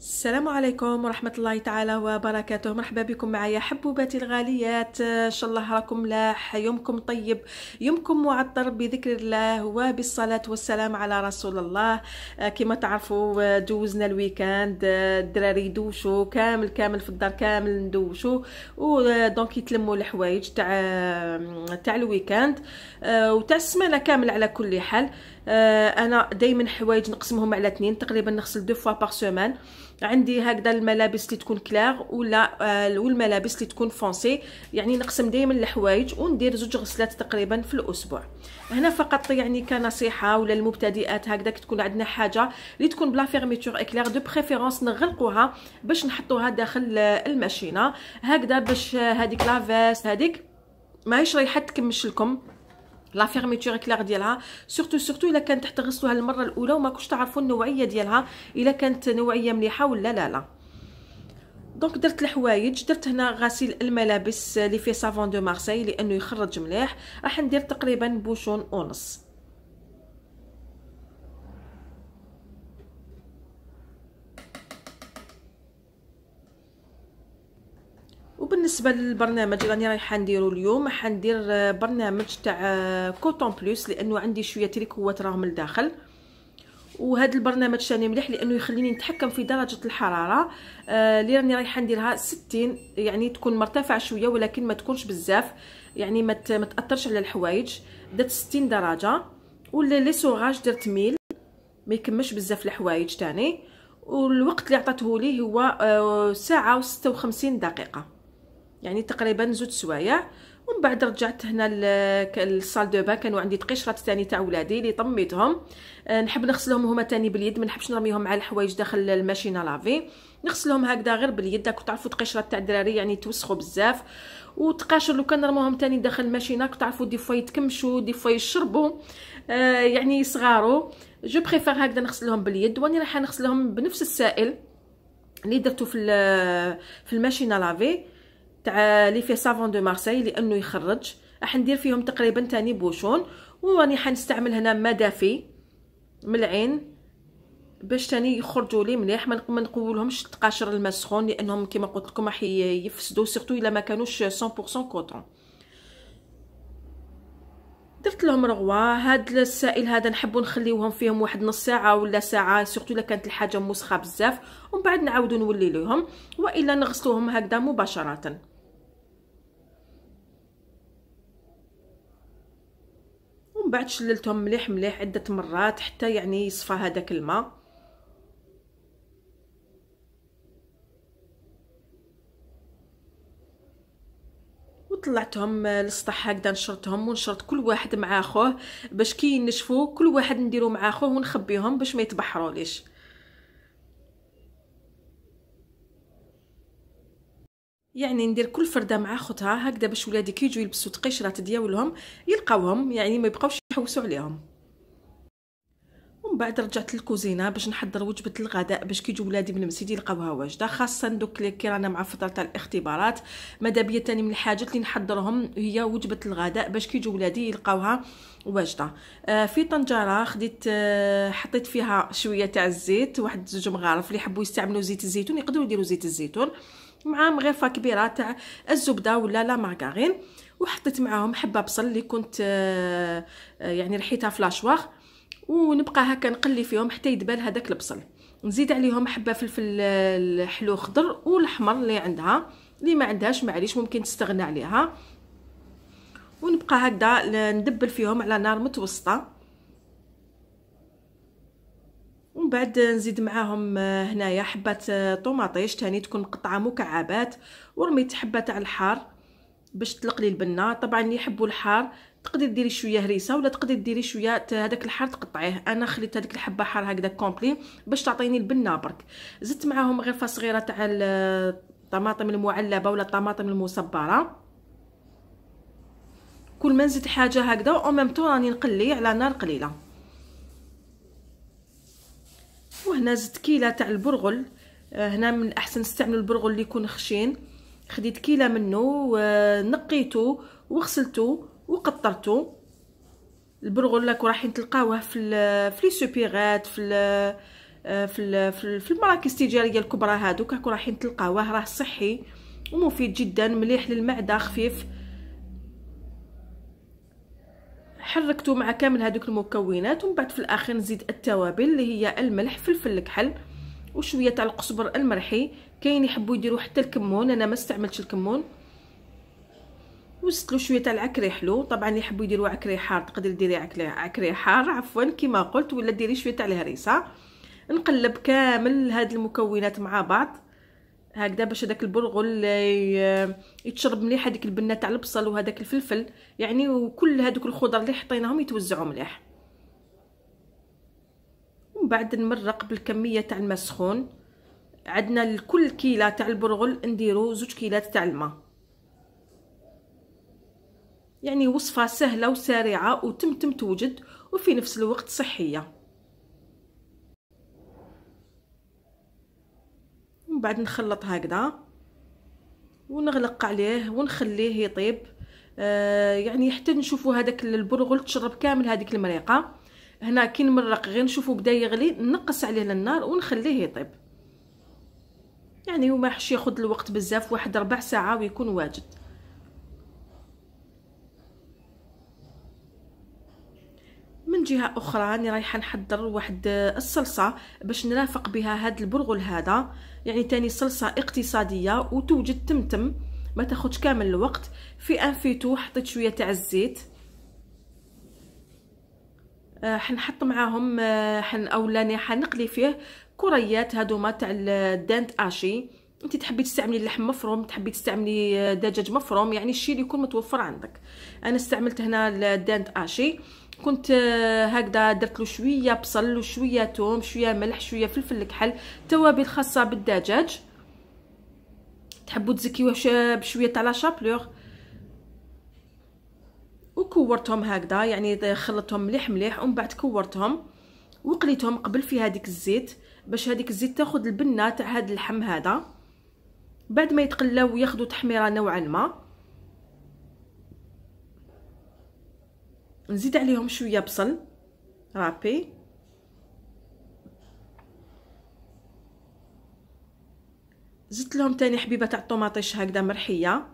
السلام عليكم ورحمة الله تعالى وبركاته مرحبا بكم معايا حبوباتي الغاليات إن شاء الله راكم ملاح يومكم طيب يومكم معطر بذكر الله وبالصلاة والسلام على رسول الله آه، كما تعرفوا آه، دوزنا الويكاند آه، الدراري دوشو كامل كامل في الدار كامل ندوشو ودونك يتلموا الحوايج تاع تاع الويكاند وتاع السمانة كامل على كل حال آه، انا دائما حوايج نقسمهم على اثنين تقريبا نغسل دو فوا بار سيمين عندي هكذا الملابس اللي تكون كلير ولا آه، والملابس اللي تكون فونسي يعني نقسم دائما الحوايج وندير زوج غسلات تقريبا في الاسبوع هنا فقط يعني كنصيحه ولا المبتدئات هكذا تكون عندنا حاجه اللي تكون بلا فيرميتور اكلير دو بريفيرونس نغلقوها باش نحطوها داخل الماشينه هكذا باش آه، هذيك لافاس هذيك ماهيش رايحه تكمش لكم لا فيرميتور كلير ديالها سورتو سورتو الا كانت تحت غسلوها المره الاولى وما كنتش تعرفوا النوعيه ديالها الا كانت نوعيه مليحه ولا لا لا دونك درت الحوايج درت هنا غسيل الملابس اللي فيه سافون دو مارسي لانه يخرج مليح راح ندير تقريبا بوشون ونص بالنسبه للبرنامج اللي راني رايحه نديرو اليوم حندير آه، برنامج تاع آه، كوتون بلوس لانه عندي شويه تريكوات راهم لداخل وهذا البرنامج ثاني مليح لانه يخليني نتحكم في درجه الحراره آه اللي راني رايحه نديرها 60 يعني تكون مرتفع شويه ولكن ما تكونش بزاف يعني ما تاثرش على الحوايج درت 60 درجه ولا لي سوغاج درت ميل ما يكمش بزاف الحوايج تاني والوقت اللي عطاته لي هو آه ساعه و56 دقيقه يعني تقريبا زوج سوايع ومن بعد رجعت هنا للصال دو بان كانوا عندي تقشرات ثاني تاع ولادي اللي طميتهم آه، نحب نغسلهم هما ثاني باليد ما نحبش نرميهم مع الحوايج داخل الماشينه لافي نغسلهم هكذا غير باليد داك تعرفوا تقشرات تاع الدراري يعني توسخوا بزاف وتقاشر لو كان نرموهم ثاني داخل الماشينه تعرفوا دي فوا يتكمشوا دي فوا يشربوا آه يعني يصغاروا جو بريفير هكذا نغسلهم باليد واني راح نغسلهم بنفس السائل اللي درتو في في الماشينه لافي تاع لي في سافون دو مارسيل لانه يخرج راح ندير فيهم تقريبا تاني بوشون وراني حنستعمل هنا ما دافي من العين باش تاني يخرجوا لي مليح ما نقولهمش تقاشر الماء سخون لانهم كما قلت لكم راح يفسدوا سورتو الا ما كانوش 100% كوطون درت لهم رغوه هاد السائل هذا نحبو نخليوهم فيهم واحد نص ساعه ولا ساعه سورتو الا كانت الحاجه موسخه بزاف ومن بعد نعاودو نولي نوليلوهم والا نغسلوهم هكذا مباشره ومن بعد شللتهم مليح مليح عده مرات حتى يعني يصفى هذاك الماء وطلعتهم للسطح آه، هكذا نشرتهم ونشرت كل واحد مع اخوه باش كي ينشفوا كل واحد نديرو مع اخوه ونخبيهم باش ما يتبحروليش يعني ندير كل فرده مع خوتها هكذا باش ولادي كي يجوا يلبسوا تقيشرات ديالهم يلقاوهم يعني ما يبقاوش يحوسوا عليهم بعد رجعت للكوزينه باش نحضر وجبه الغداء باش كيجيو ولادي من المسيدي يلقاوها واجده خاصه دوك اللي كي رانا مع فتره تاع الاختبارات بيا تاني من الحاجات اللي نحضرهم هي وجبه الغداء باش كيجيو ولادي يلقاوها واجده آه في طنجره خديت آه حطيت فيها شويه تاع الزيت واحد زوج مغارف اللي يحبوا يستعملوا زيت الزيتون يقدروا يديروا زيت الزيتون مع مغرفه كبيره تاع الزبده ولا لا مارغرين وحطيت معاهم حبه بصل اللي كنت آه, آه، يعني رحيتها في لاشواغ ونبقى هكا نقلي فيهم حتى يدبل هذاك البصل نزيد عليهم حبه فلفل آه، الحلو خضر والاحمر اللي عندها اللي ما عندهاش معليش ممكن تستغنى عليها ونبقى هكذا ندبل فيهم على نار متوسطه ومن بعد نزيد معاهم آه، هنايا حبه آه، طوماطيش تاني تكون مقطعه مكعبات ورميت حبه تاع الحار باش تطلق لي البنه طبعا اللي يحبوا الحار تقدري ديري شويه هريسه ولا تقدري ديري شويه هذاك الحار تقطعيه انا خليت هذيك الحبه حار هكذا كومبلي باش تعطيني البنه برك زدت معاهم غرفه صغيره تاع الطماطم المعلبه ولا الطماطم المصبره كل ما نزيد حاجه هكذا او ميم طو راني نقلي على نار قليله وهنا زدت كيله تاع البرغل آه، هنا من الاحسن نستعملوا البرغل اللي يكون خشين خديت كيله منه ونقيته وغسلته وقطرته البرغلاك رايحين تلقاوه في في لي سوبيغات في آه، في في المراكز التجاريه الكبرى هادوك راكو راحين تلقاوه راه صحي ومفيد جدا مليح للمعده خفيف حركتو مع كامل هادوك المكونات ومن بعد في الاخير نزيد التوابل اللي هي الملح فلفل الكحل وشويه تاع القزبر المرحي كاين يحبوا يديروا حتى الكمون انا ما استعملتش الكمون وزدت له شويه تاع العكري حلو طبعا اللي يحبوا يديروا عكري حار تقدري ديري عكري عكري حار عفوا كما قلت ولا ديري شويه تاع الهريسه نقلب كامل هاد المكونات مع بعض هكذا باش هذاك البرغل يتشرب مليح هذيك البنه تاع البصل وهذاك الفلفل يعني وكل هذوك الخضر اللي حطيناهم يتوزعوا مليح ومن بعد نمرق بالكميه تاع الماء السخون عندنا لكل كيله تاع البرغل نديرو زوج كيلات تاع الماء يعني وصفة سهلة وسريعة وتمتم توجد وفي نفس الوقت صحية من بعد نخلط هكذا ونغلق عليه ونخليه يطيب آه يعني حتى نشوفوا هذاك البرغل تشرب كامل هذيك المريقه هنا كي نمرق غير نشوفو بدا يغلي نقص عليه للنار ونخليه يطيب يعني وما حش ياخذ الوقت بزاف واحد ربع ساعه ويكون واجد جهه اخرى راني رايحه نحضر واحد آه، الصلصه باش نرافق بها هاد البرغل هذا يعني تاني صلصه اقتصاديه وتوجد تمتم ما تاخدش كامل الوقت في ان فيتو حطيت شويه تاع الزيت آه، حنحط معاهم آه، حن اولاني حنقلي فيه كريات هادوما تاع الدانت اشي انت تحبي تستعملي اللحم مفروم تحبي تستعملي دجاج مفروم يعني الشيء اللي يكون متوفر عندك انا استعملت هنا الدانت اشي كنت آه، هكذا درت له شويه بصل وشويه توم شويه ملح شويه فلفل الكحل توابل خاصه بالدجاج تحبوا تزكيوه بشويه تاع لا شابلور وكورتهم هكذا يعني خلطتهم مليح مليح ومن بعد كورتهم وقليتهم قبل في هذيك الزيت باش هذيك الزيت تاخذ البنه تاع هذا اللحم هذا بعد ما يتقلاو وياخذوا تحميره نوعا ما نزيد عليهم شويه بصل رابي زدت لهم تاني حبيبه تاع الطوماطيش هكذا مرحيه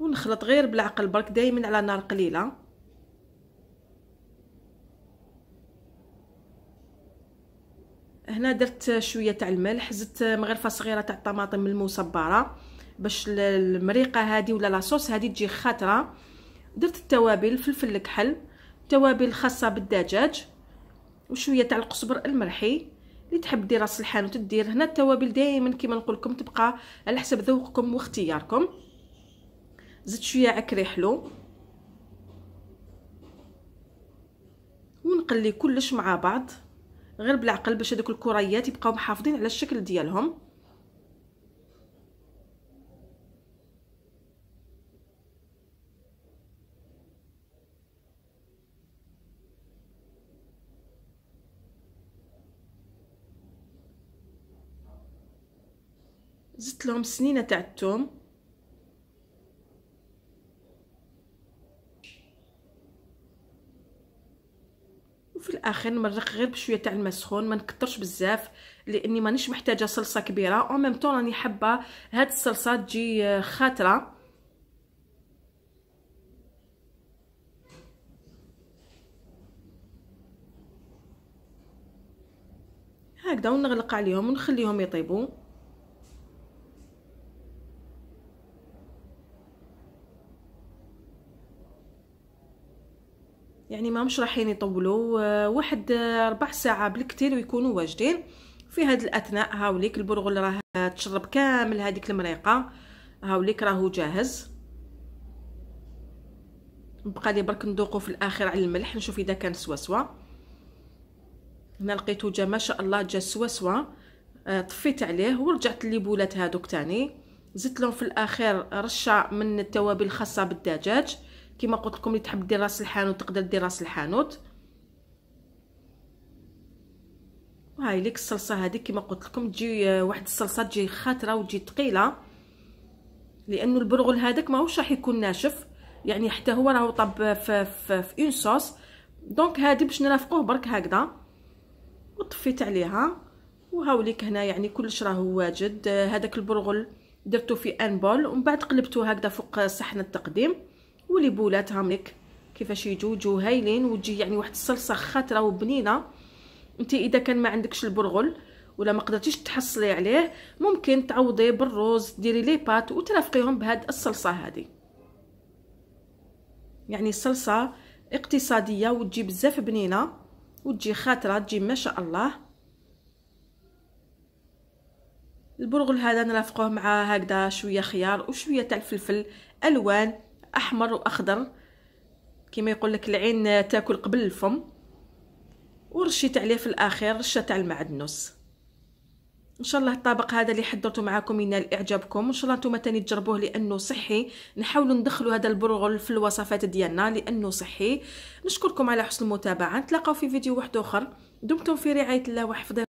ونخلط غير بالعقل برك دائما على نار قليله هنا درت شويه تاع الملح زدت مغرفه صغيره تاع الطماطم المصبره باش المريقه هذه ولا لاصوص هذه تجي خاطره درت التوابل فلفل الكحل توابل خاصه بالدجاج وشويه تاع القزبر الملحي اللي تحب دير راس الحانوت تدير هنا التوابل دائما كما نقول لكم تبقى على حسب ذوقكم واختياركم زدت شويه عكري حلو ونقلي كلش مع بعض غير بالعقل باش هذوك الكريات يبقاو محافظين على الشكل ديالهم زدت لهم سنينه تاع الثوم وفي الاخر نمرق غير بشويه تاع الماء سخون ما نكثرش بزاف لاني مانيش محتاجه صلصه كبيره او ميم طون راني حابه هاد الصلصه تجي آه، خاطره هكذا ونغلق عليهم ونخليهم يطيبوا يعني ما مش راحين يطولوا آه، واحد آه، ربع ساعه بالكثير ويكونوا واجدين في هاد الاثناء هاوليك البرغل راه تشرب كامل هذيك المريقه هاوليك راهو جاهز بقى لي برك ندوقو في الاخر على الملح نشوف اذا كان سوا سوا هنا لقيتو جا ما شاء الله جا سوا سوا آه، طفيت عليه ورجعت لي بولات هادوك تاني زدت لهم في الاخير رشه من التوابل الخاصه بالدجاج كما قلت لكم اللي تحب دير راس الحانوت تقدر دير راس الحانوت وهاي ليك الصلصه هذه كما قلت لكم تجي آه، واحد الصلصه تجي خاطره وتجي ثقيله لانه البرغل هذاك ماهوش راح يكون ناشف يعني حتى هو راهو طاب في في, في اون صوص دونك هذه باش نرافقوه برك هكذا وطفيت عليها وهاوليك هنا يعني كلش راهو واجد آه، هذاك البرغل درتو في ان بول ومن بعد قلبته هكذا فوق صحن التقديم ولي بولات ملك كيفاش يجو جو هايلين وتجي يعني واحد الصلصه خاطره وبنينه انت اذا كان ما عندكش البرغل ولا ما قدرتيش تحصلي عليه ممكن تعوضيه بالروز ديري لي بات وترافقيهم بهاد الصلصه هذه يعني الصلصه اقتصاديه وتجي بزاف بنينه وتجي خاطره تجي ما شاء الله البرغل هذا نرافقوه مع هكذا شويه خيار وشويه تاع الفلفل الوان احمر واخضر كما يقول لك العين تاكل قبل الفم ورشيت عليه في الاخير رشه تاع المعدنوس ان شاء الله الطبق هذا اللي حضرته معكم ينال اعجابكم ان شاء الله نتوما تاني تجربوه لانه صحي نحاول ندخلوا هذا البرغل في الوصفات ديالنا لانه صحي نشكركم على حسن المتابعه نتلاقاو في فيديو واحد اخر دمتم في رعايه الله وحفظه